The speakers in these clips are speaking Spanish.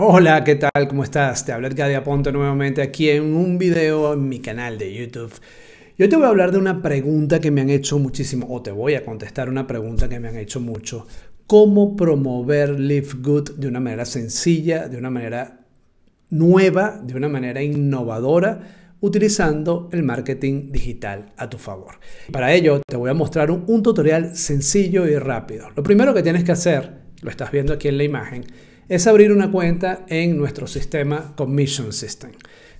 Hola, ¿qué tal? ¿Cómo estás? Te habla Edgar Aponte nuevamente aquí en un video en mi canal de YouTube. Yo te voy a hablar de una pregunta que me han hecho muchísimo, o te voy a contestar una pregunta que me han hecho mucho. ¿Cómo promover Live Good de una manera sencilla, de una manera nueva, de una manera innovadora? utilizando el marketing digital a tu favor. Para ello te voy a mostrar un tutorial sencillo y rápido. Lo primero que tienes que hacer, lo estás viendo aquí en la imagen, es abrir una cuenta en nuestro sistema Commission System.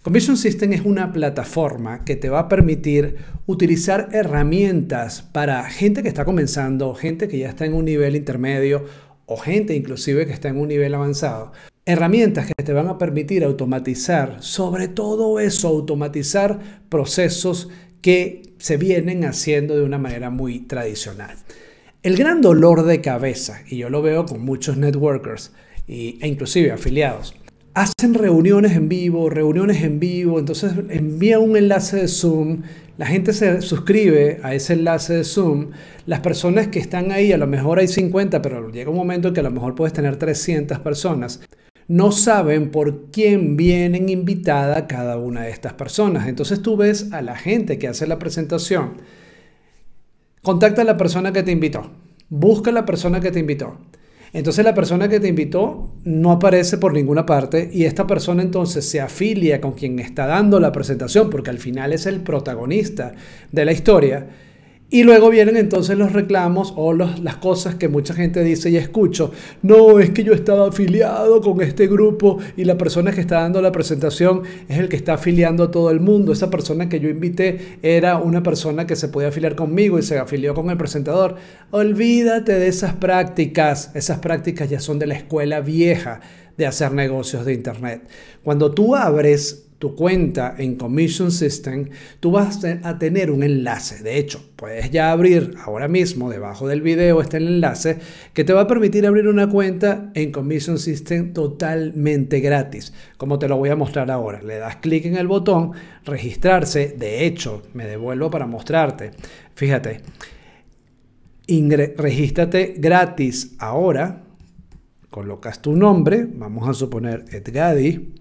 Commission System es una plataforma que te va a permitir utilizar herramientas para gente que está comenzando, gente que ya está en un nivel intermedio o gente inclusive que está en un nivel avanzado. Herramientas que te van a permitir automatizar, sobre todo eso, automatizar procesos que se vienen haciendo de una manera muy tradicional. El gran dolor de cabeza, y yo lo veo con muchos networkers, e inclusive afiliados. Hacen reuniones en vivo, reuniones en vivo, entonces envía un enlace de Zoom, la gente se suscribe a ese enlace de Zoom, las personas que están ahí, a lo mejor hay 50, pero llega un momento que a lo mejor puedes tener 300 personas no saben por quién vienen invitada cada una de estas personas. Entonces tú ves a la gente que hace la presentación. Contacta a la persona que te invitó. Busca a la persona que te invitó. Entonces la persona que te invitó no aparece por ninguna parte y esta persona entonces se afilia con quien está dando la presentación, porque al final es el protagonista de la historia y luego vienen entonces los reclamos o las cosas que mucha gente dice y escucho. No, es que yo estaba afiliado con este grupo y la persona que está dando la presentación es el que está afiliando a todo el mundo. Esa persona que yo invité era una persona que se podía afiliar conmigo y se afilió con el presentador. Olvídate de esas prácticas. Esas prácticas ya son de la escuela vieja de hacer negocios de Internet. Cuando tú abres tu cuenta en Commission System, tú vas a tener un enlace. De hecho, puedes ya abrir ahora mismo, debajo del video está el enlace, que te va a permitir abrir una cuenta en Commission System totalmente gratis, como te lo voy a mostrar ahora. Le das clic en el botón, registrarse. De hecho, me devuelvo para mostrarte. Fíjate, regístrate gratis ahora. Colocas tu nombre, vamos a suponer Edgadi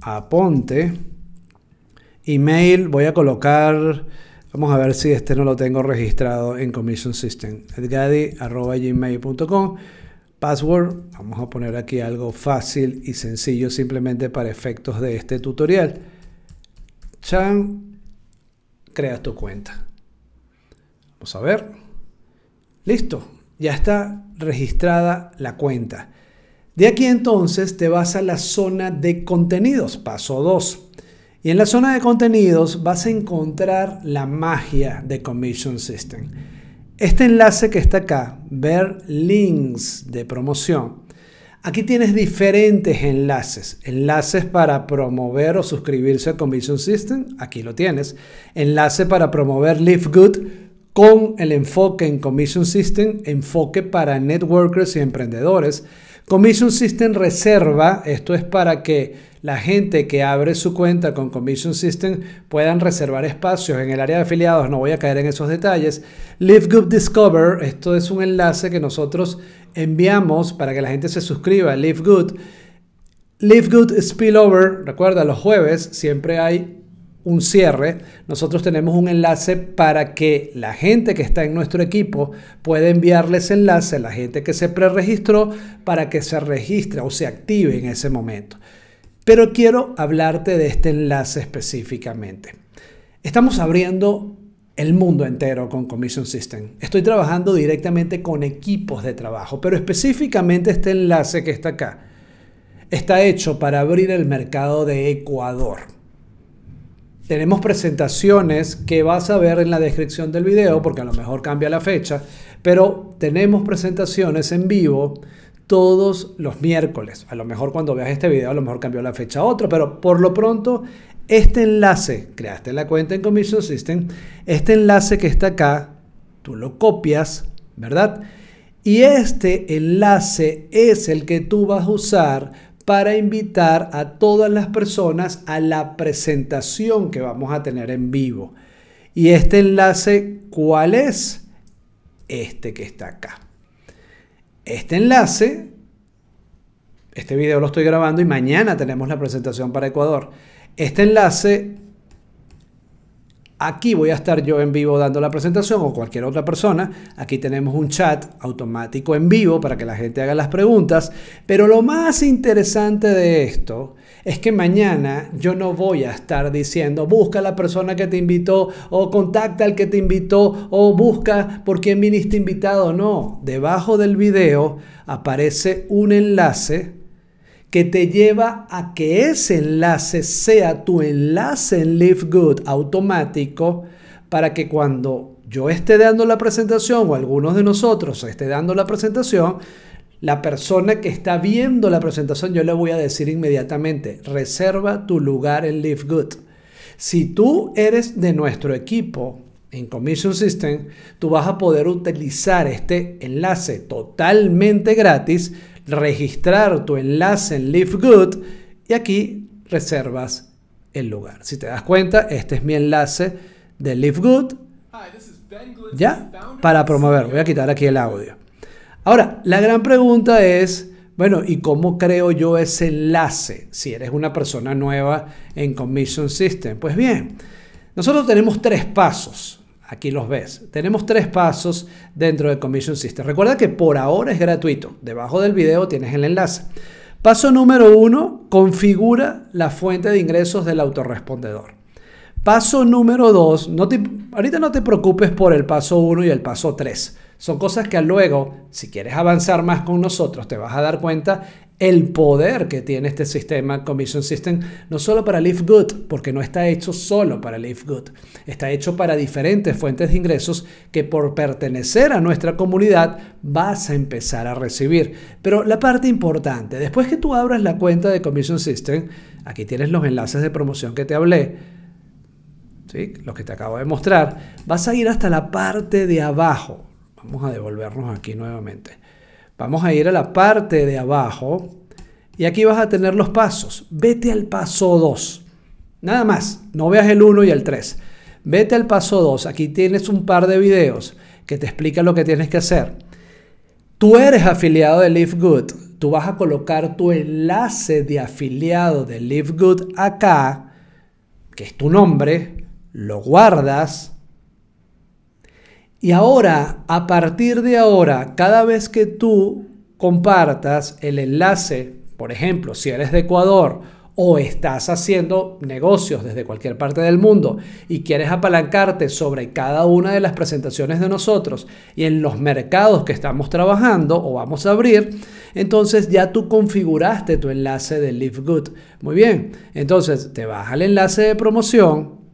Aponte. Email, voy a colocar, vamos a ver si este no lo tengo registrado en Commission System, gmail.com Password, vamos a poner aquí algo fácil y sencillo simplemente para efectos de este tutorial. Chan, crea tu cuenta. Vamos a ver. Listo, ya está registrada la cuenta. De aquí entonces te vas a la zona de contenidos, paso 2. Y en la zona de contenidos vas a encontrar la magia de Commission System. Este enlace que está acá, ver links de promoción. Aquí tienes diferentes enlaces. Enlaces para promover o suscribirse a Commission System, aquí lo tienes. Enlace para promover Live Good con el enfoque en Commission System, enfoque para networkers y emprendedores Commission System reserva, esto es para que la gente que abre su cuenta con Commission System puedan reservar espacios en el área de afiliados, no voy a caer en esos detalles. Live Good Discover, esto es un enlace que nosotros enviamos para que la gente se suscriba a Live Good. Spillover, recuerda, los jueves siempre hay un cierre, nosotros tenemos un enlace para que la gente que está en nuestro equipo pueda enviarles enlace a la gente que se preregistró para que se registre o se active en ese momento. Pero quiero hablarte de este enlace específicamente. Estamos abriendo el mundo entero con Commission System. Estoy trabajando directamente con equipos de trabajo, pero específicamente este enlace que está acá está hecho para abrir el mercado de Ecuador. Tenemos presentaciones que vas a ver en la descripción del video porque a lo mejor cambia la fecha, pero tenemos presentaciones en vivo todos los miércoles. A lo mejor cuando veas este video, a lo mejor cambió la fecha a otro pero por lo pronto, este enlace, creaste la cuenta en Commission System, este enlace que está acá, tú lo copias, ¿verdad? Y este enlace es el que tú vas a usar para invitar a todas las personas a la presentación que vamos a tener en vivo. ¿Y este enlace cuál es? Este que está acá. Este enlace, este video lo estoy grabando y mañana tenemos la presentación para Ecuador. Este enlace Aquí voy a estar yo en vivo dando la presentación o cualquier otra persona. Aquí tenemos un chat automático en vivo para que la gente haga las preguntas. Pero lo más interesante de esto es que mañana yo no voy a estar diciendo busca la persona que te invitó o contacta al que te invitó o busca por quién viniste invitado. No, debajo del video aparece un enlace que te lleva a que ese enlace sea tu enlace en LiveGood automático para que cuando yo esté dando la presentación o algunos de nosotros esté dando la presentación, la persona que está viendo la presentación, yo le voy a decir inmediatamente, reserva tu lugar en LiveGood Si tú eres de nuestro equipo en Commission System, tú vas a poder utilizar este enlace totalmente gratis registrar tu enlace en LiveGood y aquí reservas el lugar. Si te das cuenta, este es mi enlace de Live ¿Ya? Para promover. Voy a quitar aquí el audio. Ahora, la gran pregunta es, bueno, ¿y cómo creo yo ese enlace si eres una persona nueva en Commission System? Pues bien, nosotros tenemos tres pasos. Aquí los ves. Tenemos tres pasos dentro de Commission System. Recuerda que por ahora es gratuito. Debajo del video tienes el enlace. Paso número uno, configura la fuente de ingresos del autorrespondedor. Paso número dos, no ahorita no te preocupes por el paso uno y el paso tres. Son cosas que luego, si quieres avanzar más con nosotros, te vas a dar cuenta el poder que tiene este sistema, Commission System, no solo para Live Good, porque no está hecho solo para Live Good, está hecho para diferentes fuentes de ingresos que por pertenecer a nuestra comunidad vas a empezar a recibir. Pero la parte importante, después que tú abras la cuenta de Commission System, aquí tienes los enlaces de promoción que te hablé, ¿sí? los que te acabo de mostrar, vas a ir hasta la parte de abajo. Vamos a devolvernos aquí nuevamente Vamos a ir a la parte de abajo y aquí vas a tener los pasos. Vete al paso 2. Nada más, no veas el 1 y el 3. Vete al paso 2. Aquí tienes un par de videos que te explican lo que tienes que hacer. Tú eres afiliado de Live Tú vas a colocar tu enlace de afiliado de Live acá, que es tu nombre, lo guardas y ahora, a partir de ahora, cada vez que tú compartas el enlace, por ejemplo, si eres de Ecuador o estás haciendo negocios desde cualquier parte del mundo y quieres apalancarte sobre cada una de las presentaciones de nosotros y en los mercados que estamos trabajando o vamos a abrir, entonces ya tú configuraste tu enlace de Live Muy bien, entonces te vas al enlace de promoción,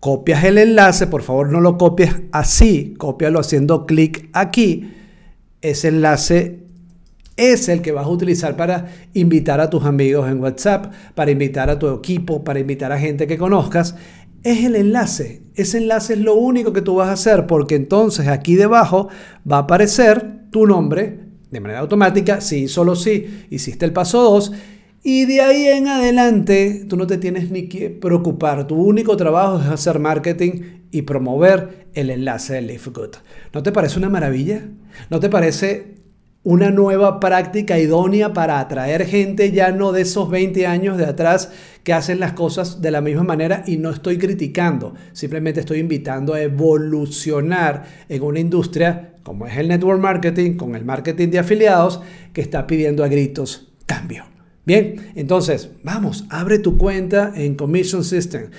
copias el enlace, por favor no lo copies así, cópialo haciendo clic aquí. Ese enlace es el que vas a utilizar para invitar a tus amigos en WhatsApp, para invitar a tu equipo, para invitar a gente que conozcas. Es el enlace. Ese enlace es lo único que tú vas a hacer porque entonces aquí debajo va a aparecer tu nombre de manera automática. Si solo sí hiciste el paso 2 y de ahí en adelante, tú no te tienes ni que preocupar. Tu único trabajo es hacer marketing y promover el enlace de LiveGood. ¿No te parece una maravilla? ¿No te parece una nueva práctica idónea para atraer gente ya no de esos 20 años de atrás que hacen las cosas de la misma manera y no estoy criticando, simplemente estoy invitando a evolucionar en una industria como es el network marketing, con el marketing de afiliados, que está pidiendo a gritos cambio. Bien, entonces, vamos, abre tu cuenta en Commission System.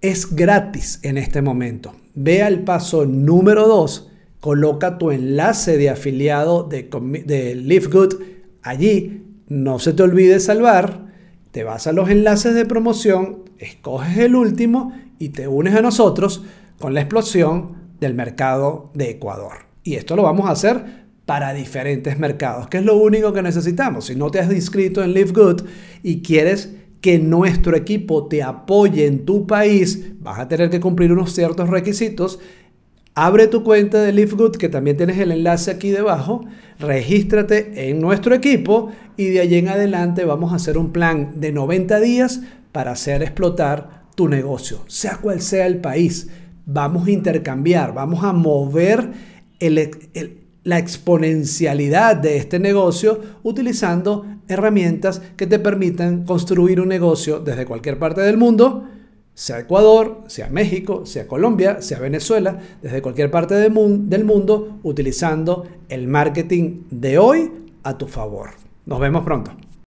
Es gratis en este momento. Ve al paso número 2, coloca tu enlace de afiliado de, de LiveGood allí. No se te olvide salvar. Te vas a los enlaces de promoción, escoges el último y te unes a nosotros con la explosión del mercado de Ecuador. Y esto lo vamos a hacer para diferentes mercados, que es lo único que necesitamos. Si no te has inscrito en LiveGood y quieres que nuestro equipo te apoye en tu país, vas a tener que cumplir unos ciertos requisitos. Abre tu cuenta de LiveGood, que también tienes el enlace aquí debajo. Regístrate en nuestro equipo y de allí en adelante vamos a hacer un plan de 90 días para hacer explotar tu negocio, sea cual sea el país. Vamos a intercambiar, vamos a mover el la exponencialidad de este negocio utilizando herramientas que te permitan construir un negocio desde cualquier parte del mundo, sea Ecuador, sea México, sea Colombia, sea Venezuela, desde cualquier parte del, mundo, utilizando el marketing de hoy a tu favor. Nos vemos pronto.